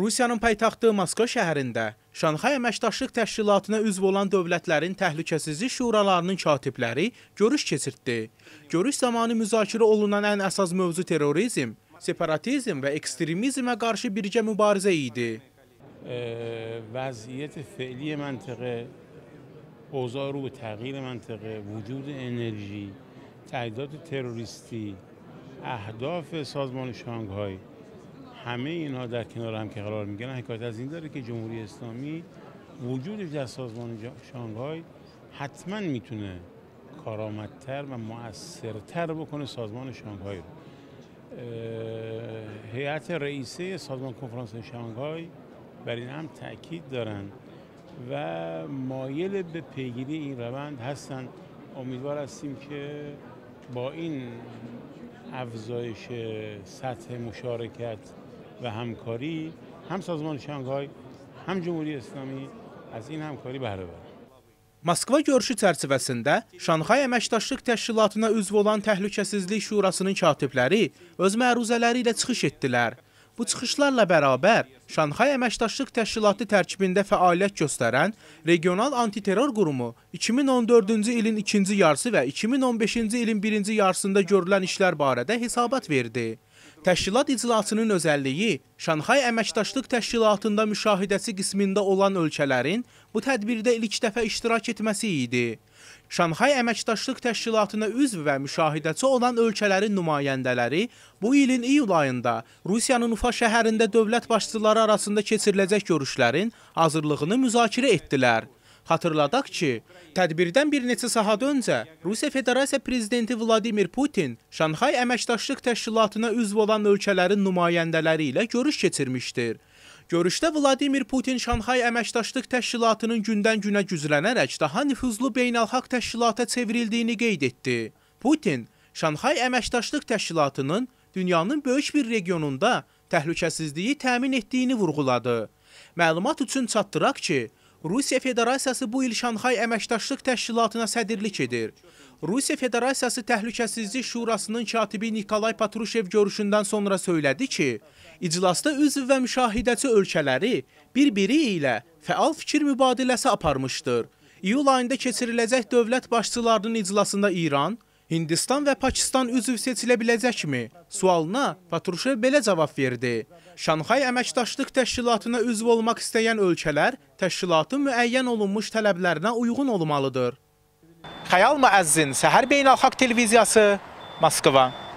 Rusiyanın paytaxtı Moskva şəhərində Şanxay Əməkdaşlıq Təşkilatına üzv olan dövlətlərin Təhlükəsizlik Şuralarının katibləri görüş keçirtdi. Görüş zamanı müzakirə olunan ən əsas mövzu terrorizm, separatizm və ekstremizmə qarşı birgə mübarizə idi. Vəziyyət fəaliyə məntiqə, اوضاع رو به تغییر منطقه وجود انرژی تعداد تروریستی اهداف سازمان شانگهای همه اینها در کنار هم که قرار میگیرن حکایت از این داره که جمهوری اسلامی وجودش در سازمان شانگهای حتما میتونه کارآمدتر و مؤثرتر بکنه سازمان شانگهای رو هیئت رئیسه سازمان کنفرانس شانگهای بر این هم تاکید دارن و مایل به پیگیری این روند هستن امیدوار هستیم که با این افزایش سطح مشارکت و همکاری هم سازمان شانگهای هم Cümhuriyyət İslami از این همکاری بهره برد. Moskva görüşü çərçivəsində Şanxay Əməkdaşlıq Təşkilatına üzv olan Təhlükəsizlik Şurasının katibləri öz məruzələri ilə çıxış etdilər. Bu çıxışlarla bərabər Şanxay Əməkdaşlıq Təşkilatı tərkibində fəaliyyət göstərən Regional Antiterror Qurumu 2014-cü ilin ikinci yarısı və 2015-ci ilin birinci yarısında görülən işlər barədə hesabat verdi. Təşkilat iclasının özəlliyi Şanxay Əməkdaşlıq Təşkilatında müşahidəsi qismində olan ölkələrin bu tədbirdə ilk dəfə iştirak etməsi idi. Şanxay Əməkdaşlıq Təşkilatına üzv və müşahidəçi olan ölkələrin nümayəndələri bu ilin iyul ayında Rusiyanın Ufa şəhərində dövlət başçıları arasında keçiriləcək görüşlərin hazırlığını müzakirə etdilər. Xatırladaq ki, tədbirdən bir neçə saat öncə Rusiya Federasiya Prezidenti Vladimir Putin Şanxay Əməkdaşlıq Təşkilatına üzv olan ölkələrin nümayəndələri ilə görüş keçirmişdir. Görüşdə Vladimir Putin Şanxay Əməkdaşlıq Təşkilatının gündən-günə güclənərək daha nüfuzlu beynəlxalq təşkilata çevrildiyini qeyd etdi. Putin, Şanxay Əməkdaşlıq Təşkilatının dünyanın böyük bir regionunda təhlükəsizliyi təmin etdiyini vurğuladı. Məlumat üçün çatdıraq ki, Rusiya Federasiyası bu il Şanxay Əməkdaşlıq Təşkilatına sədirlik edir. Rusiya Federasiyası Təhlükəsizlik Şurasının katibi Nikolay Patrushev görüşündən sonra söylədi ki, iclasda üzv və müşahidəçi ölkələri bir-biri ilə fəal fikir mübadiləsi aparmışdır. İyul ayında keçiriləcək dövlət başçılarının iclasında İran, Hindistan və Pakistan üzv seçilə biləcəkmi? Sualına Patruşev belə cavab verdi. Şanxay Əməkdaşlıq Təşkilatına üzv olmaq istəyən ölkələr təşkilatın müəyyən olunmuş tələblərinə uyğun olmalıdır. Xəyal Müəzzin, Səhər Beynəlxalq Televiziyası, Moskva.